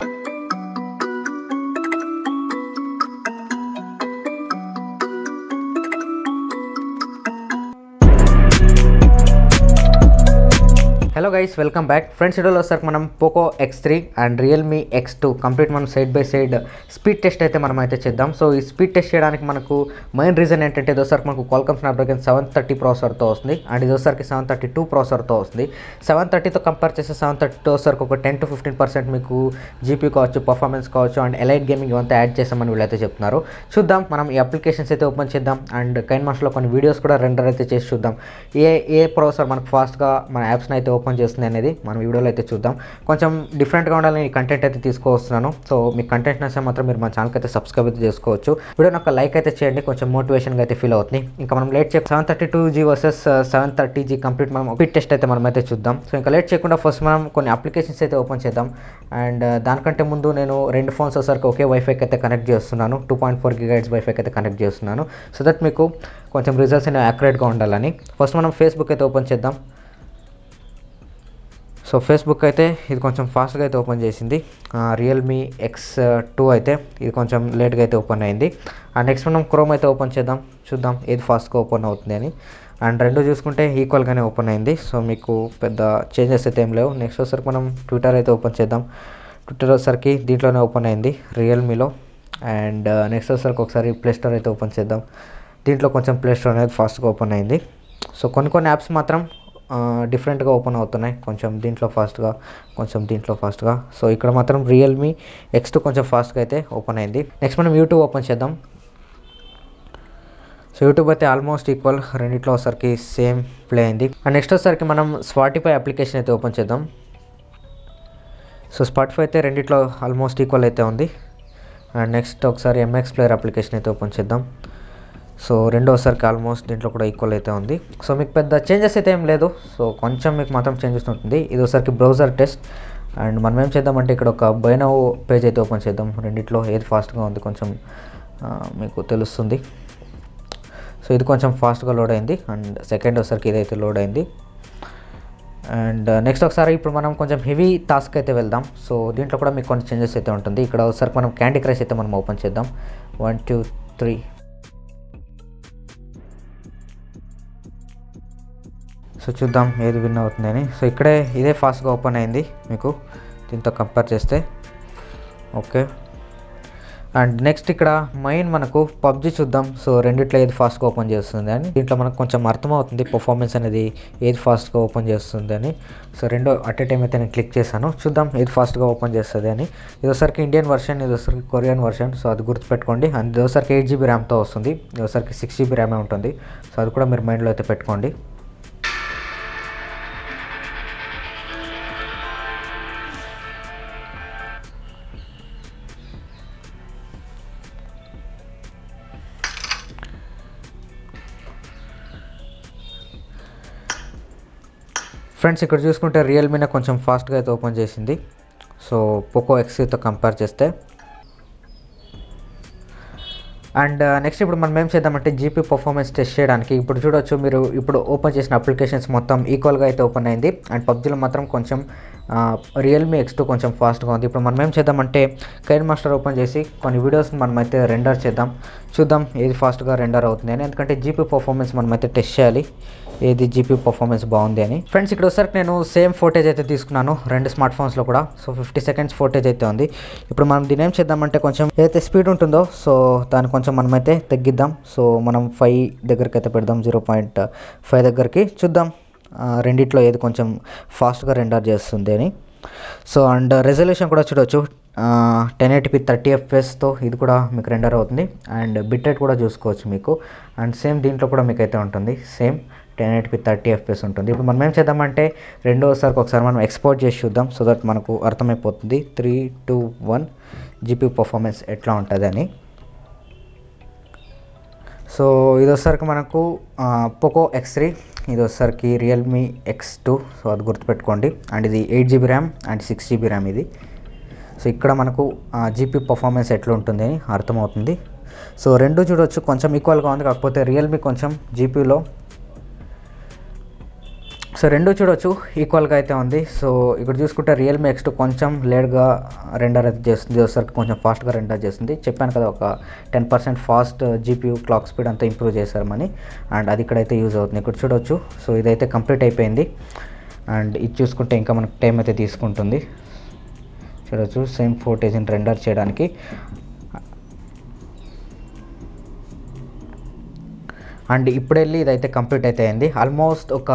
thank you hello guys welcome back friends ఇడోలో వచ్చేసరికి మనం Poco X three and Realme X two complete మనం side by side speed test అయితే మనం అయితే చేద్దాం సో ఈ స్పీడ్ టెస్ట్ చేయడానికి మనకు మెయిన్ రీజన్ ఏంటంటే ఇదోసారికి మనకు కోల్కమ్ డ్రాగన్ సెవెన్ థర్టీ ప్రాసెసర్తో వస్తుంది అండ్ ఇదోసారికి సెవెన్ థర్టీ టూ ప్రాసర్తో వస్తుంది సెవెన్ థర్టీతో కంపేర్ చేస్తే సెవెన్ థర్టీ టూ వరకు ఒక టెన్ టు ఫిఫ్టీన్ పర్సెంట్ మీకు జీపీ కావచ్చు పర్ఫార్మెన్స్ కావచ్చు అండ్ ఎలైట్ గేమింగ్ ఇవంతా యాడ్ చేస్తామని వీళ్ళైతే చెప్తున్నారు చూద్దాం మనం ఈ అప్లికేషన్స్ అయితే ఓపెన్ చేద్దాం అండ్ కైన్ మాస్లో కొన్ని వీడియోస్ కూడా రెండర్ అయితే చేసి చూద్దాం ఏ ఏ ప్రాసెసర్ మనకు ఫాస్ట్గా మన యాప్స్ని అయితే ఓపెన్ ఓపెన్ చేస్తుంది అనేది మనం వీడియోలో అయితే చూద్దాం కొంచెం డిఫరెంట్గా ఉండాలని కంటెంట్ అయితే తీసుకొస్తున్నాను సో మీ కంటెంట్ నచ్చిన మాత్రం మీరు మా ఛానల్కి అయితే సబ్స్క్రైబ్ అయితే చేసుకోవచ్చు వీడియో నాకు లైక్ అయితే చేయండి కొంచెం మోటివేషన్గా అయితే ఫీల్ అవుతుంది ఇంకా మనం లేట్ చేయ seven thirty two G versus seven thirty G complete మనం ఫిట్ టెస్ట్ అయితే మనం అయితే చూద్దాం సో ఇంకా లేట్ చేయకుండా ఫస్ట్ మనం కొన్ని అప్లికేషన్స్ అయితే ఓపెన్ చేద్దాం అండ్ uh, దానికంటే ముందు నేను రెండు ఫోన్స్ వచ్చేసరికి ఒకే వైఫైకి అయితే కనెక్ట్ చేస్తున్నాను టూ పాయింట్ ఫోర్ గిగైడ్స్ వైఫైకి అయితే కనెక్ట్ చేస్తున్నాను సో దట్ మీకు కొంచెం రిజల్ట్స్ అనేవి యాక్యురేట్గా ఉండాలని ఫస్ట్ మనం ఫేస్బుక్ అయితే ఓపెన్ చేద్దాం సో ఫేస్బుక్ అయితే ఇది కొంచెం ఫాస్ట్గా అయితే ఓపెన్ చేసింది రియల్మీ ఎక్స్ టూ అయితే ఇది కొంచెం లేట్గా అయితే ఓపెన్ అయింది అండ్ నెక్స్ట్ మనం క్రోమ్ అయితే ఓపెన్ చేద్దాం చూద్దాం ఏది ఫాస్ట్గా ఓపెన్ అవుతుంది అని అండ్ రెండు చూసుకుంటే ఈక్వల్గానే ఓపెన్ అయింది సో మీకు పెద్ద చేంజెస్ అయితే ఏం లేవు నెక్స్ట్ ఒకసారి మనం ట్విట్టర్ అయితే ఓపెన్ చేద్దాం ట్విట్టర్ వచ్చేసరికి దీంట్లోనే ఓపెన్ అయింది రియల్మీలో అండ్ నెక్స్ట్ వచ్చేసరికి ఒకసారి ప్లే స్టోర్ అయితే ఓపెన్ చేద్దాం దీంట్లో కొంచెం ప్లే స్టోర్ అనేది ఫాస్ట్గా ఓపెన్ అయింది సో కొన్ని కొన్ని యాప్స్ మాత్రం డిఫరెంట్గా ఓపెన్ అవుతున్నాయి కొంచెం దీంట్లో ఫాస్ట్గా కొంచెం దీంట్లో ఫాస్ట్గా సో ఇక్కడ మాత్రం రియల్మీ ఎక్స్ టూ కొంచెం ఫాస్ట్గా అయితే ఓపెన్ అయింది నెక్స్ట్ మనం యూట్యూబ్ ఓపెన్ చేద్దాం సో యూట్యూబ్ అయితే ఆల్మోస్ట్ ఈక్వల్ రెండిట్లో ఒకసారికి సేమ్ ప్లే అయింది అండ్ నెక్స్ట్ ఒకసారికి మనం స్పాటిఫై అప్లికేషన్ అయితే ఓపెన్ చేద్దాం సో స్పాటిఫై అయితే రెండిట్లో ఆల్మోస్ట్ ఈక్వల్ అయితే ఉంది అండ్ నెక్స్ట్ ఒకసారి ఎంఎక్స్ ప్లేయర్ అప్లికేషన్ అయితే ఓపెన్ చేద్దాం సో రెండోసారికి ఆల్మోస్ట్ దీంట్లో కూడా ఈక్వల్ అయితే ఉంది సో మీకు పెద్ద చేంజెస్ అయితే ఏం లేదు సో కొంచెం మీకు మాత్రం చేంజెస్ ఉంటుంది ఇది ఒకసారికి బ్రౌజర్ టెస్ట్ అండ్ మనం ఏం చేద్దామంటే ఇక్కడ ఒక బైనో పేజ్ అయితే ఓపెన్ చేద్దాం రెండిట్లో ఏది ఫాస్ట్గా ఉంది కొంచెం మీకు తెలుస్తుంది సో ఇది కొంచెం ఫాస్ట్గా లోడ్ అయింది అండ్ సెకండ్ ఒకసారికి ఇదైతే లోడ్ అయింది అండ్ నెక్స్ట్ ఒకసారి ఇప్పుడు మనం కొంచెం హెవీ టాస్క్ అయితే వెళ్దాం సో దీంట్లో కూడా మీకు కొన్ని చేంజెస్ అయితే ఉంటుంది ఇక్కడ ఒకసారి మనం క్యాండీ క్రష్ అయితే మనం ఓపెన్ చేద్దాం వన్ టూ త్రీ సో చూద్దాం ఏది విన్ అవుతుందని సో ఇక్కడే ఇదే ఫాస్ట్గా ఓపెన్ అయింది మీకు దీంతో కంపేర్ చేస్తే ఓకే అండ్ నెక్స్ట్ ఇక్కడ మెయిన్ మనకు పబ్జి చూద్దాం సో రెండిట్లో ఏది ఫాస్ట్గా ఓపెన్ చేస్తుంది అని దీంట్లో మనకు కొంచెం అర్థమవుతుంది పర్ఫార్మెన్స్ అనేది ఏది ఫాస్ట్గా ఓపెన్ చేస్తుంది అని సో రెండో అట్ ఏ టైం అయితే నేను క్లిక్ చేశాను చూద్దాం ఏది ఫాస్ట్గా ఓపెన్ చేస్తుంది అని ఇదోసరికి ఇండియన్ వర్షన్ ఇదోసరికి కొరియన్ వర్షన్ సో అది గుర్తుపెట్టుకోండి అండ్ ఇదోసరికి ఎయిట్ జీబీ ర్యామ్తో వస్తుంది ఇదోసరికి సిక్స్ జీబీ ర్యామే ఉంటుంది సో అది కూడా మీరు మైండ్లో అయితే పెట్టుకోండి ఫ్రెండ్స్ ఇక్కడ చూసుకుంటే రియల్మీనే కొంచెం ఫాస్ట్గా అయితే ఓపెన్ చేసింది సో పోకో ఎక్స్తో కంపేర్ చేస్తే అండ్ నెక్స్ట్ uh, ఇప్పుడు మనం ఏం చేద్దామంటే జీపీ పర్ఫార్మెన్స్ టెస్ట్ చేయడానికి ఇప్పుడు చూడొచ్చు మీరు ఇప్పుడు ఓపెన్ చేసిన అప్లికేషన్స్ మొత్తం ఈక్వల్గా అయితే ఓపెన్ అయింది అండ్ పబ్జీలో మాత్రం కొంచెం రియల్మీ ఎక్స్ టూ కొంచెం ఫాస్ట్గా ఉంది ఇప్పుడు మనం ఏం చేద్దామంటే కైన్ మాస్టర్ ఓపెన్ చేసి కొన్ని వీడియోస్ని మనమైతే రెండర్ చేద్దాం చూద్దాం ఏది ఫాస్ట్గా రెండర్ అవుతుంది అని ఎందుకంటే జీపీ పర్ఫార్మెన్స్ మనమైతే టెస్ట్ చేయాలి ఏది జీపీ పర్ఫార్మెన్స్ బాగుంది అని ఫ్రెండ్స్ ఇక్కడ ఒకసారి నేను సేమ్ ఫోటేజ్ అయితే తీసుకున్నాను రెండు స్మార్ట్ ఫోన్స్లో కూడా సో ఫిఫ్టీ సెకండ్స్ ఫోటేజ్ అయితే ఉంది ఇప్పుడు మనం దీని ఏం చేద్దామంటే కొంచెం ఏదైతే స్పీడ్ ఉంటుందో సో దాన్ని కొంచెం మనమైతే తగ్గిద్దాం సో మనం ఫైవ్ దగ్గరికి అయితే పెడదాం జీరో పాయింట్ ఫైవ్ దగ్గరికి చూద్దాం రెండిట్లో ఏది కొంచెం ఫాస్ట్గా రెండర్ చేస్తుంది అని సో అండ్ రెజల్యూషన్ కూడా చూడవచ్చు టెన్ ఎయిట్ పి థర్టీ ఎఫ్ఎస్తో ఇది కూడా మీకు రెండర్ అవుతుంది అండ్ బిట్ రేట్ కూడా చూసుకోవచ్చు మీకు అండ్ సేమ్ దీంట్లో కూడా మీకు అయితే ఉంటుంది same ten eight P thirty FS ఉంటుంది ఇప్పుడు మనం ఏం చేద్దామంటే రెండోసారికి ఒకసారి మనం ఎక్స్పోర్ట్ చేసి చూద్దాం సో దట్ మనకు అర్థమైపోతుంది three two one GP performance ఎట్లా ఉంటుందని సో ఇది వచ్చేసరికి మనకు పోకో ఎక్స్ త్రీ ఇది వచ్చేసరికి రియల్మీ ఎక్స్ టూ సో అది గుర్తుపెట్టుకోండి అండ్ ఇది eight GB RAM and six GB RAM ఇది సో ఇక్కడ మనకు జీపీ పర్ఫార్మెన్స్ ఎట్లా ఉంటుంది అని అర్థమవుతుంది సో రెండు చూడొచ్చు కొంచెం ఈక్వల్గా ఉంది కాకపోతే రియల్మీ కొంచెం జీపీలో సో రెండు చూడొచ్చు ఈక్వల్గా అయితే ఉంది సో ఇక్కడ చూసుకుంటే రియల్మీ ఎక్స్ట్ కొంచెం లేట్గా రెండర్ అయితే చేస్తుంది చేసరికి కొంచెం ఫాస్ట్గా రెండర్ చేస్తుంది చెప్పాను కదా ఒక ten percent fast GP clock speed అంతా ఇంప్రూవ్ చేశారని అండ్ అది ఇక్కడైతే యూజ్ అవుతుంది ఇక్కడ చూడొచ్చు సో ఇదైతే కంప్లీట్ అయిపోయింది అండ్ ఇది చూసుకుంటే ఇంకా మనకు టైం అయితే తీసుకుంటుంది చూడవచ్చు సేమ్ ఫోటేజ్ని రెండర్ చేయడానికి అండ్ ఇప్పుడు వెళ్ళి ఇదైతే కంప్లీట్ అయితే అయింది ఆల్మోస్ట్ ఒక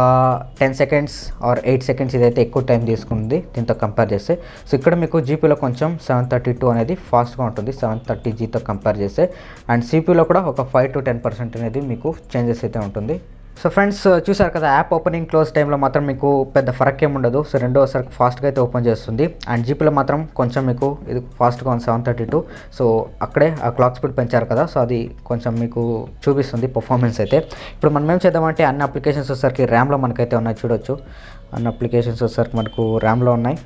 ten seconds or eight seconds ఇదైతే ఎక్కువ టైం తీసుకుంది దీంతో కంపేర్ చేస్తే సో ఇక్కడ మీకు జీపీలో కొంచెం సెవెన్ థర్టీ టూ అనేది ఫాస్ట్గా ఉంటుంది సెవెన్ థర్టీ జీతో కంపేర్ చేస్తే అండ్ సిపిలో కూడా ఒక ఫైవ్ టు టెన్ పర్సెంట్ అనేది మీకు చేంజెస్ అయితే ఉంటుంది సో ఫ్రెండ్స్ uh, చూసారు కదా యాప్ ఓపెనింగ్ క్లోజ్ టైంలో మాత్రం మీకు పెద్ద ఫరక్ ఏమి ఉండదు సో రెండోసారి ఫాస్ట్గా అయితే ఓపెన్ చేస్తుంది అండ్ జీపీలో మాత్రం కొంచెం మీకు ఇది ఫాస్ట్గా ఉంది సెవెన్ థర్టీ టూ సో అక్కడే ఆ క్లాక్ స్పీడ్ పెంచారు కదా సో అది కొంచెం మీకు చూపిస్తుంది పర్ఫార్మెన్స్ అయితే ఇప్పుడు మనం ఏం చేద్దామంటే అన్ని అప్లికేషన్స్ వచ్చేసరికి ర్యామ్లో మనకైతే ఉన్నాయి చూడొచ్చు అన్ని అప్లికేషన్స్ వచ్చేసరికి మనకు ర్యామ్లో ఉన్నాయి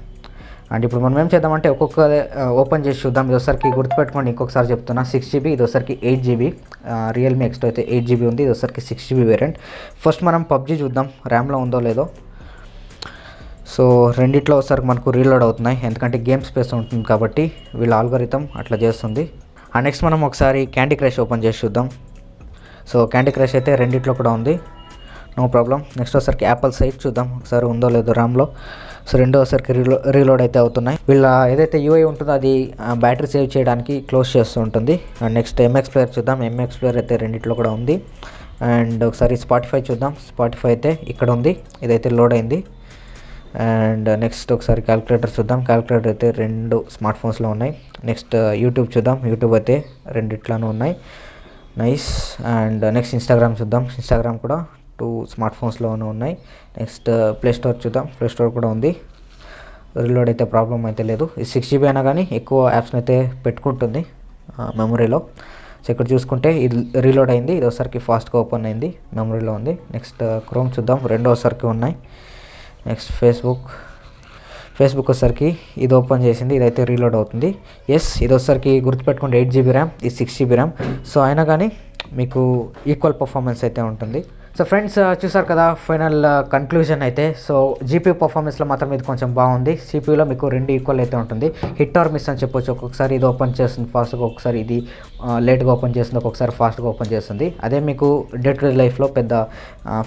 అండ్ ఇప్పుడు మనం ఏం చేద్దామంటే ఒక్కొక్క ఓపెన్ చేసి చూద్దాం ఇది ఒకసారికి గుర్తుపెట్టుకోండి ఇంకొకసారి చెప్తున్నా సిక్స్ జీబీ ఇది ఒకసారికి ఎయిట్ జీబీ రియల్మీ ఎక్స్ట్ అయితే ఎయిట్ జీబీ ఉంది ఇది ఒకసారికి సిక్స్ జీబీ వేరియంట్ ఫస్ట్ మనం పబ్జీ చూద్దాం ర్యామ్లో ఉందో లేదో సో రెండిట్లో ఒకసారి మనకు రీలోడ్ అవుతున్నాయి ఎందుకంటే గేమ్ స్పేస్ ఉంటుంది కాబట్టి వీళ్ళ ఆల్గరితం అట్లా చేస్తుంది అండ్ నెక్స్ట్ మనం ఒకసారి క్యాండీ క్రష్ ఓపెన్ చేసి చూద్దాం సో క్యాండీ క్రష్ అయితే రెండిట్లో కూడా ఉంది నో ప్రాబ్లం నెక్స్ట్ ఒకసారికి యాపిల్ సైట్ చూద్దాం ఒకసారి ఉందో లేదో ర్యామ్లో సో రెండోసారి రీలో రీలోడ్ అయితే అవుతున్నాయి వీళ్ళ ఏదైతే యూఐ ఉంటుందో అది బ్యాటరీ సేవ్ చేయడానికి క్లోజ్ చేస్తూ ఉంటుంది అండ్ నెక్స్ట్ ఎంఎక్స్ ప్లేయర్ చూద్దాం ఎంఎక్స్ ప్లేయర్ అయితే రెండిట్లో కూడా ఉంది అండ్ ఒకసారి స్పాటిఫై చూద్దాం స్పాటిఫై అయితే ఇక్కడ ఉంది ఇదైతే లోడ్ అయింది అండ్ నెక్స్ట్ ఒకసారి క్యాలిక్యులేటర్ చూద్దాం క్యాలిక్యులేటర్ అయితే రెండు స్మార్ట్ ఫోన్స్లో ఉన్నాయి నెక్స్ట్ యూట్యూబ్ చూద్దాం యూట్యూబ్ అయితే రెండిట్లోనూ ఉన్నాయి నైస్ అండ్ నెక్స్ట్ ఇన్స్టాగ్రామ్ చూద్దాం ఇన్స్టాగ్రామ్ కూడా టూ స్మార్ట్ ఫోన్స్లోనూ ఉన్నాయి నెక్స్ట్ ప్లే స్టోర్ చూద్దాం ప్లే స్టోర్ కూడా ఉంది రీలోడ్ అయితే ప్రాబ్లం అయితే లేదు ఈ సిక్స్ జీబీ అయినా కానీ ఎక్కువ యాప్స్ని అయితే పెట్టుకుంటుంది మెమరీలో సో ఇక్కడ చూసుకుంటే ఇది రీలోడ్ అయింది ఇది ఒకసారికి ఫాస్ట్గా ఓపెన్ అయింది మెమరీలో ఉంది నెక్స్ట్ క్రోమ్ చూద్దాం రెండు ఒకసారికి ఉన్నాయి నెక్స్ట్ ఫేస్బుక్ ఫేస్బుక్ వచ్చేసరికి ఇది ఓపెన్ చేసింది ఇదైతే రీలోడ్ అవుతుంది ఎస్ ఇది వచ్చేసరికి గుర్తుపెట్టుకుంటే ఎయిట్ జీబీ ర్యామ్ ఇది సిక్స్ జీబీ ర్యామ్ సో అయినా కానీ మీకు ఈక్వల్ పర్ఫార్మెన్స్ అయితే ఉంటుంది సో ఫ్రెండ్స్ uh, చూసారు కదా ఫైనల్ కన్క్లూజన్ uh, అయితే సో జీపీ పర్ఫార్మెన్స్లో మాత్రం ఇది కొంచెం బాగుంది సిపియూలో మీకు రెండు ఈక్వల్ అయితే ఉంటుంది హిట్ ఆర్ మిస్ అని చెప్పొచ్చు ఒక్కొక్కసారి ఇది ఓపెన్ చేస్తుంది ఫాస్ట్గా ఒకసారి ఇది లేట్గా ఓపెన్ చేస్తుంది ఒక్కొక్కసారి ఫాస్ట్గా ఓపెన్ చేస్తుంది అదే మీకు డే టు డే లైఫ్లో పెద్ద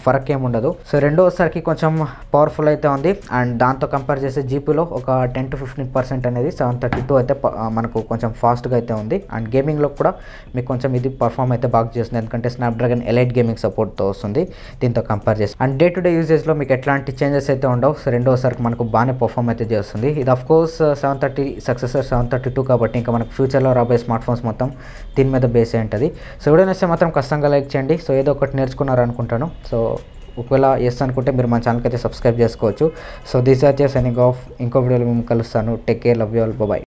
ఫరక్ ఏమి ఉండదు సో రెండోసారికి కొంచెం పవర్ఫుల్ అయితే ఉంది అండ్ దాంతో కంపేర్ చేస్తే జీపీలో ఒక టెన్ టు ఫిఫ్టీన్ పర్సెంట్ అనేది సెవెన్ థర్టీ టూ అయితే మనకు కొంచెం ఫాస్ట్గా అయితే ఉంది అండ్ గేమింగ్లో కూడా మీకు కొంచెం ఇది పర్ఫామ్ అయితే బాగా చేస్తుంది ఎందుకంటే స్నాప్డ్రాగన్ ఎలైట్ గేమింగ్ సపోర్ట్తో వస్తుంది ఉంటుంది దీంతో కంపేర్ చేసి అండ్ డే టు డే యూజేజ్లో మీకు ఎట్లాంటి చేంజెస్ అయితే ఉండవు రెండోసారికి మనకు బాగానే పర్ఫామ్ అయితే చేస్తుంది ఇది of course seven thirty successor seven thirty two కాబట్టి ఇంకా మనకు ఫ్యూచర్లో రాబోయే స్మార్ట్ ఫోన్స్ మొత్తం దీని మీద బేస్ అయి ఉంటుంది సో వీడియో నచ్చితే మాత్రం ఖచ్చితంగా లైక్ చేయండి సో ఏదో ఒకటి నేర్చుకున్నారనుకుంటాను సో ఒకవేళ ఎస్ అనుకుంటే మీరు మా ఛానల్కి అయితే సబ్స్క్రైబ్ చేసుకోవచ్చు సో దిస్ ఆర్ చేసే సైనింగ్ ఆఫ్ ఇంకో వీడియోలో మేము కలుస్తాను take care love you all bye